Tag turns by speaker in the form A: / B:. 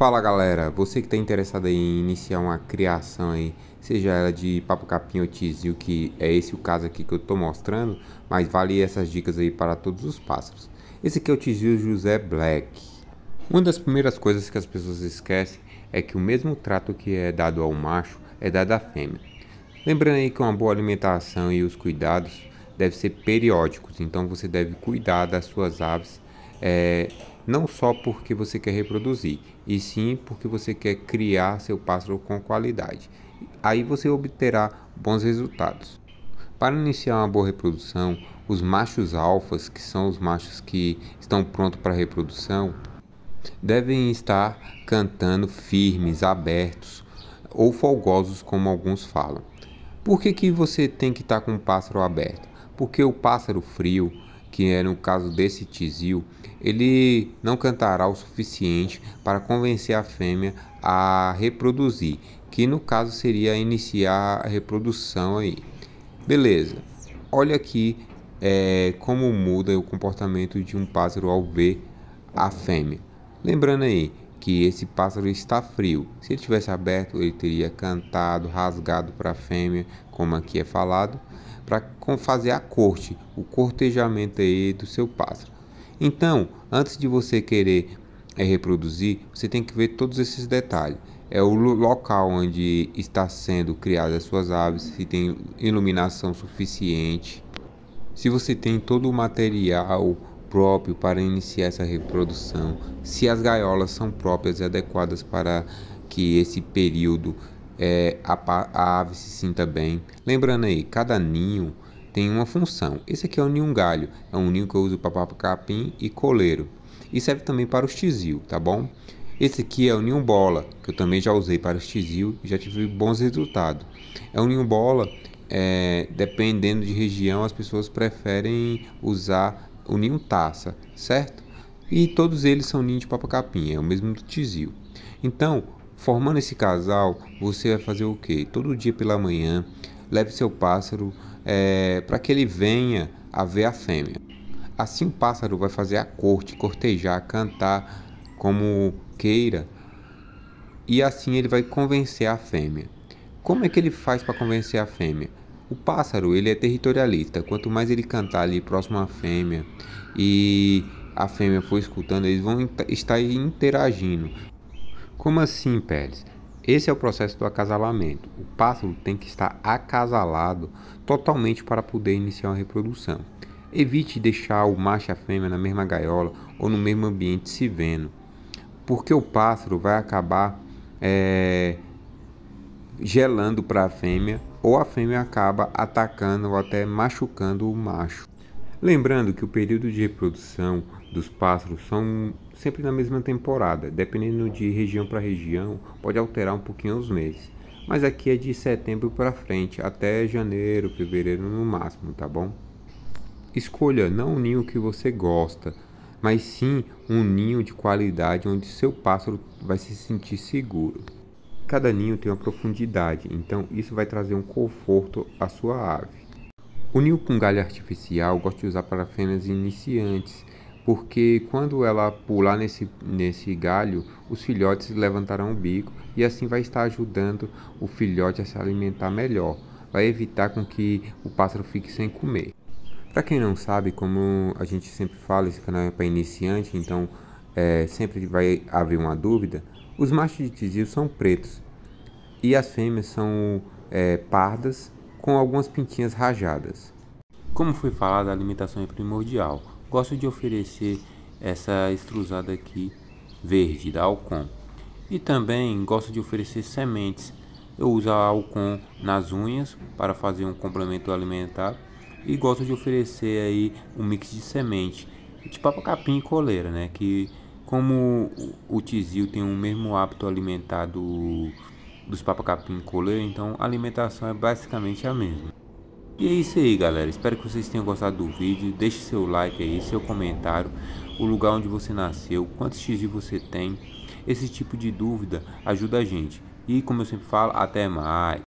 A: Fala galera, você que está interessado em iniciar uma criação aí, seja ela de papo capim ou tizio, que é esse o caso aqui que eu estou mostrando, mas vale essas dicas aí para todos os pássaros. Esse aqui é o tizio José Black. Uma das primeiras coisas que as pessoas esquecem é que o mesmo trato que é dado ao macho é dado à fêmea. Lembrando aí que uma boa alimentação e os cuidados devem ser periódicos, então você deve cuidar das suas aves é, não só porque você quer reproduzir, e sim porque você quer criar seu pássaro com qualidade. Aí você obterá bons resultados. Para iniciar uma boa reprodução, os machos alfas, que são os machos que estão prontos para reprodução, devem estar cantando firmes, abertos ou folgosos, como alguns falam. Por que, que você tem que estar com o pássaro aberto? Porque o pássaro frio, que era é no caso desse tizio, ele não cantará o suficiente para convencer a fêmea a reproduzir, que no caso seria iniciar a reprodução aí. Beleza. Olha aqui é, como muda o comportamento de um pássaro ao ver a fêmea. Lembrando aí que esse pássaro está frio. Se ele tivesse aberto, ele teria cantado, rasgado para a fêmea, como aqui é falado para fazer a corte, o cortejamento aí do seu pássaro. Então, antes de você querer é, reproduzir, você tem que ver todos esses detalhes. É o local onde está sendo criadas as suas aves, se tem iluminação suficiente, se você tem todo o material próprio para iniciar essa reprodução, se as gaiolas são próprias e adequadas para que esse período é, a, a ave se sinta bem. Lembrando aí, cada ninho tem uma função. Esse aqui é o ninho galho, é um ninho que eu uso para papa-capim e coleiro. E serve também para o tizil, tá bom? Esse aqui é o ninho bola, que eu também já usei para o tizil e já tive bons resultados. É um ninho bola, é, dependendo de região, as pessoas preferem usar o ninho taça, certo? E todos eles são ninho de papacapim, é o mesmo do tizil. Então, Formando esse casal, você vai fazer o que Todo dia pela manhã, leve seu pássaro é, para que ele venha a ver a fêmea. Assim o pássaro vai fazer a corte, cortejar, cantar como queira. E assim ele vai convencer a fêmea. Como é que ele faz para convencer a fêmea? O pássaro ele é territorialista. Quanto mais ele cantar ali próximo à fêmea e a fêmea for escutando, eles vão estar interagindo. Como assim, Pérez? Esse é o processo do acasalamento. O pássaro tem que estar acasalado totalmente para poder iniciar a reprodução. Evite deixar o macho e a fêmea na mesma gaiola ou no mesmo ambiente se vendo, porque o pássaro vai acabar é, gelando para a fêmea ou a fêmea acaba atacando ou até machucando o macho. Lembrando que o período de reprodução dos pássaros são sempre na mesma temporada, dependendo de região para região, pode alterar um pouquinho os meses. Mas aqui é de setembro para frente, até janeiro, fevereiro no máximo, tá bom? Escolha não o ninho que você gosta, mas sim um ninho de qualidade onde seu pássaro vai se sentir seguro. Cada ninho tem uma profundidade, então isso vai trazer um conforto à sua ave. O ninho com galho artificial eu gosto de usar para fêmeas iniciantes, porque quando ela pular nesse, nesse galho, os filhotes levantarão o bico e assim vai estar ajudando o filhote a se alimentar melhor, vai evitar com que o pássaro fique sem comer. Para quem não sabe, como a gente sempre fala, esse canal é para iniciante, então é, sempre vai haver uma dúvida. Os machos de tizio são pretos e as fêmeas são é, pardas com algumas pintinhas rajadas. Como foi falado, a alimentação é primordial. Gosto de oferecer essa extrusada aqui verde da Alcon. E também gosto de oferecer sementes. Eu uso a Alcon nas unhas para fazer um complemento alimentar e gosto de oferecer aí um mix de semente, de papa capim e coleira, né? Que como o tizio tem o mesmo hábito alimentar do dos papacapim colê, então a alimentação é basicamente a mesma. E é isso aí galera, espero que vocês tenham gostado do vídeo, deixe seu like aí, seu comentário, o lugar onde você nasceu, quantos XI você tem, esse tipo de dúvida ajuda a gente. E como eu sempre falo, até mais!